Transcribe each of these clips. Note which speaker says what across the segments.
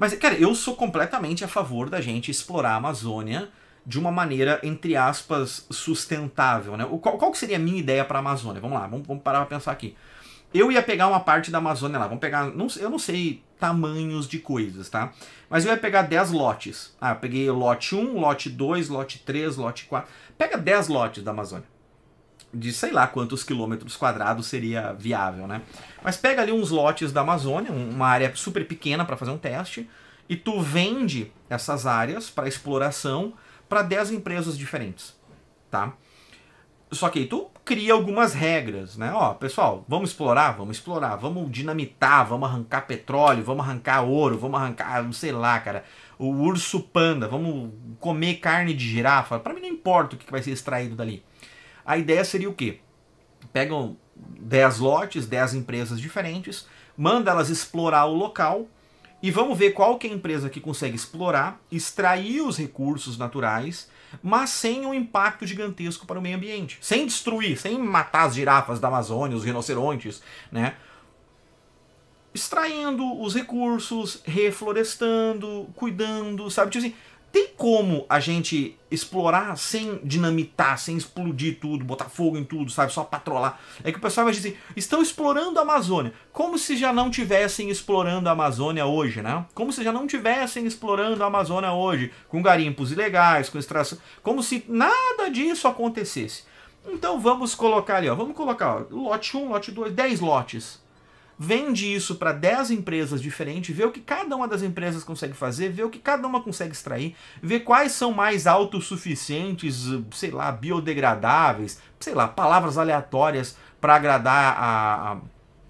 Speaker 1: Mas, cara, eu sou completamente a favor da gente explorar a Amazônia de uma maneira, entre aspas, sustentável, né? Qual, qual seria a minha ideia para a Amazônia? Vamos lá, vamos, vamos parar para pensar aqui. Eu ia pegar uma parte da Amazônia lá, vamos pegar, não, eu não sei tamanhos de coisas, tá? Mas eu ia pegar 10 lotes. Ah, eu peguei lote 1, lote 2, lote 3, lote 4. Pega 10 lotes da Amazônia de sei lá quantos quilômetros quadrados seria viável, né? Mas pega ali uns lotes da Amazônia, uma área super pequena para fazer um teste, e tu vende essas áreas para exploração para 10 empresas diferentes, tá? Só que aí tu cria algumas regras, né? Ó, pessoal, vamos explorar, vamos explorar, vamos dinamitar, vamos arrancar petróleo, vamos arrancar ouro, vamos arrancar, não ah, sei lá, cara, o urso panda, vamos comer carne de girafa. Para mim não importa o que vai ser extraído dali. A ideia seria o quê? Pegam 10 lotes, 10 empresas diferentes, manda elas explorar o local e vamos ver qual que é a empresa que consegue explorar, extrair os recursos naturais, mas sem um impacto gigantesco para o meio ambiente, sem destruir, sem matar as girafas da Amazônia, os rinocerontes, né? Extraindo os recursos, reflorestando, cuidando, sabe? Tipo assim, tem como a gente explorar sem dinamitar, sem explodir tudo, botar fogo em tudo, sabe? Só patrolar. É que o pessoal vai dizer, assim, estão explorando a Amazônia. Como se já não tivessem explorando a Amazônia hoje, né? Como se já não tivessem explorando a Amazônia hoje, com garimpos ilegais, com extração. Como se nada disso acontecesse. Então vamos colocar ali, ó. Vamos colocar ó, lote 1, lote 2, 10 lotes vende isso para 10 empresas diferentes, vê o que cada uma das empresas consegue fazer, vê o que cada uma consegue extrair, vê quais são mais autossuficientes, sei lá, biodegradáveis, sei lá, palavras aleatórias para agradar a, a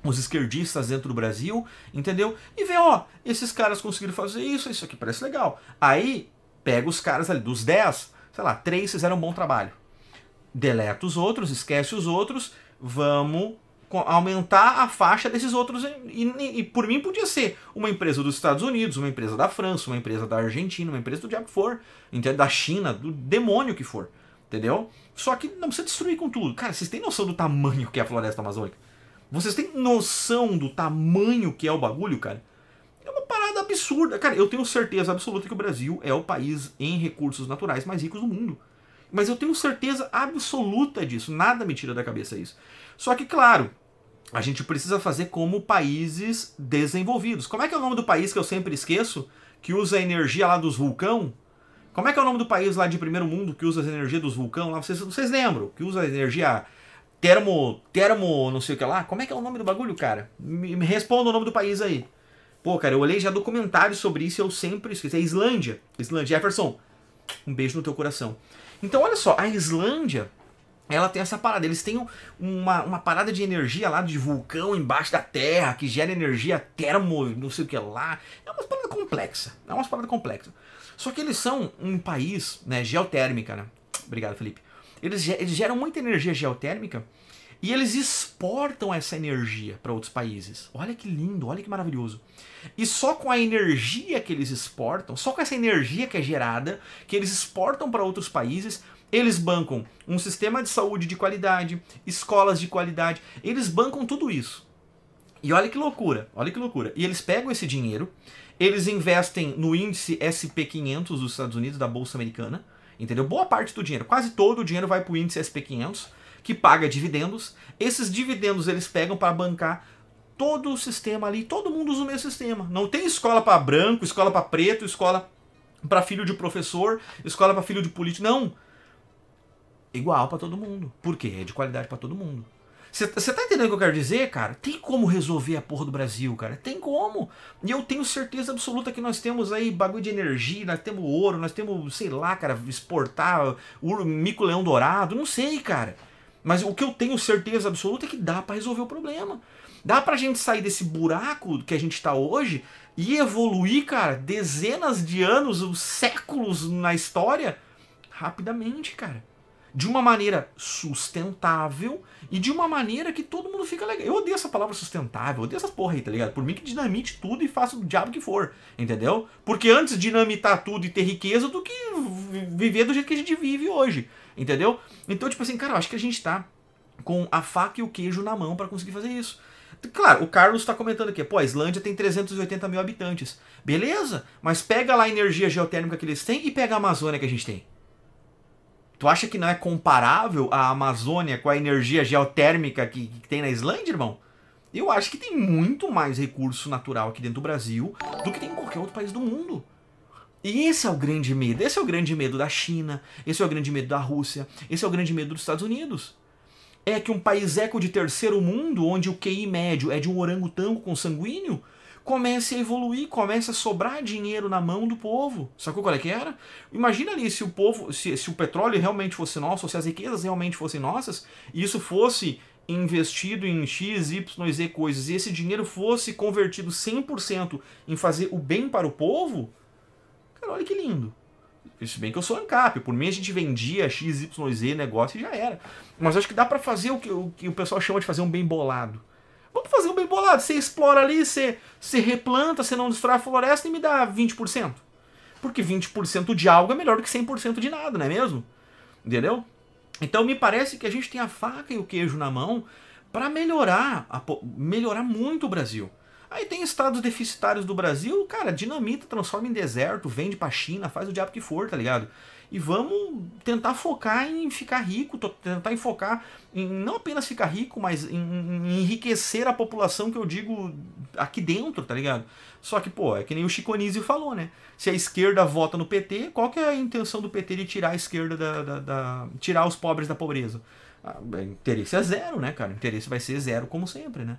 Speaker 1: os esquerdistas dentro do Brasil, entendeu? E vê, ó, esses caras conseguiram fazer isso, isso aqui parece legal. Aí pega os caras ali, dos 10, sei lá, 3 fizeram um bom trabalho. Deleta os outros, esquece os outros, vamos aumentar a faixa desses outros. E, e, e, por mim podia ser uma empresa dos Estados Unidos, uma empresa da França, uma empresa da Argentina, uma empresa do diabo que for, entendeu? da China, do demônio que for, entendeu? Só que não precisa destruir com tudo. Cara, vocês têm noção do tamanho que é a floresta amazônica? Vocês têm noção do tamanho que é o bagulho, cara? É uma parada absurda. Cara, eu tenho certeza absoluta que o Brasil é o país em recursos naturais mais ricos do mundo. Mas eu tenho certeza absoluta disso. Nada me tira da cabeça isso. Só que, claro, a gente precisa fazer como países desenvolvidos. Como é que é o nome do país que eu sempre esqueço, que usa a energia lá dos vulcão? Como é que é o nome do país lá de primeiro mundo que usa a energia dos vulcão? Lá vocês, vocês lembram? Que usa a energia termo, termo, não sei o que lá. Como é que é o nome do bagulho, cara? Me, me responda o nome do país aí. Pô, cara, eu olhei já documentário sobre isso e eu sempre esqueci. É Islândia. Islândia. Jefferson, um beijo no teu coração. Então, olha só, a Islândia ela tem essa parada. Eles têm uma, uma parada de energia lá de vulcão embaixo da terra que gera energia termo, não sei o que lá. É uma parada complexa. É uma parada complexa. Só que eles são um país né, geotérmica, né? Obrigado, Felipe. Eles, eles geram muita energia geotérmica e eles exportam essa energia para outros países. Olha que lindo, olha que maravilhoso. E só com a energia que eles exportam, só com essa energia que é gerada, que eles exportam para outros países, eles bancam um sistema de saúde de qualidade, escolas de qualidade, eles bancam tudo isso. E olha que loucura, olha que loucura. E eles pegam esse dinheiro, eles investem no índice SP500 dos Estados Unidos, da Bolsa Americana, entendeu? Boa parte do dinheiro, quase todo o dinheiro vai para o índice SP500, que paga dividendos. Esses dividendos eles pegam para bancar todo o sistema ali, todo mundo usa o mesmo sistema. Não tem escola para branco, escola para preto, escola para filho de professor, escola para filho de político, não. Igual para todo mundo. Por quê? É de qualidade para todo mundo. Você tá entendendo o que eu quero dizer, cara? Tem como resolver a porra do Brasil, cara. Tem como. E eu tenho certeza absoluta que nós temos aí bagulho de energia, nós temos ouro, nós temos, sei lá, cara, exportar o mico-leão dourado, não sei, cara. Mas o que eu tenho certeza absoluta é que dá para resolver o problema. Dá pra gente sair desse buraco que a gente tá hoje e evoluir, cara, dezenas de anos, séculos na história, rapidamente, cara de uma maneira sustentável e de uma maneira que todo mundo fica legal. Eu odeio essa palavra sustentável, odeio essas porra aí, tá ligado? Por mim que dinamite tudo e faça o diabo que for, entendeu? Porque antes dinamitar tudo e ter riqueza do que viver do jeito que a gente vive hoje, entendeu? Então, tipo assim, cara, eu acho que a gente tá com a faca e o queijo na mão para conseguir fazer isso. Claro, o Carlos está comentando aqui, pô, a Islândia tem 380 mil habitantes. Beleza, mas pega lá a energia geotérmica que eles têm e pega a Amazônia que a gente tem. Tu acha que não é comparável a Amazônia com a energia geotérmica que, que tem na Islândia, irmão? Eu acho que tem muito mais recurso natural aqui dentro do Brasil do que tem em qualquer outro país do mundo. E esse é o grande medo. Esse é o grande medo da China, esse é o grande medo da Rússia, esse é o grande medo dos Estados Unidos. É que um país eco de terceiro mundo, onde o QI médio é de um orangotango consanguíneo, comece a evoluir, comece a sobrar dinheiro na mão do povo. Sacou qual é que era? Imagina ali se o povo, se, se o petróleo realmente fosse nosso, se as riquezas realmente fossem nossas, e isso fosse investido em X, Y, Z coisas, e esse dinheiro fosse convertido 100% em fazer o bem para o povo, cara, olha que lindo. Isso bem que eu sou ANCAP, por mim a gente vendia XYZ negócio e já era. Mas acho que dá para fazer o que, o que o pessoal chama de fazer um bem bolado. Vamos fazer um bem bolado. Você explora ali, você, você replanta, você não destrói a floresta e me dá 20%. Porque 20% de algo é melhor do que 100% de nada, não é mesmo? Entendeu? Então me parece que a gente tem a faca e o queijo na mão para melhorar, melhorar muito o Brasil. Aí tem estados deficitários do Brasil, cara, dinamita, transforma em deserto, vende pra China, faz o diabo que for, tá ligado? E vamos tentar focar em ficar rico, tentar focar em não apenas ficar rico, mas em, em enriquecer a população que eu digo aqui dentro, tá ligado? Só que, pô, é que nem o Chiconizio falou, né? Se a esquerda vota no PT, qual que é a intenção do PT de tirar a esquerda da, da, da tirar os pobres da pobreza? Ah, interesse é zero, né, cara? Interesse vai ser zero, como sempre, né?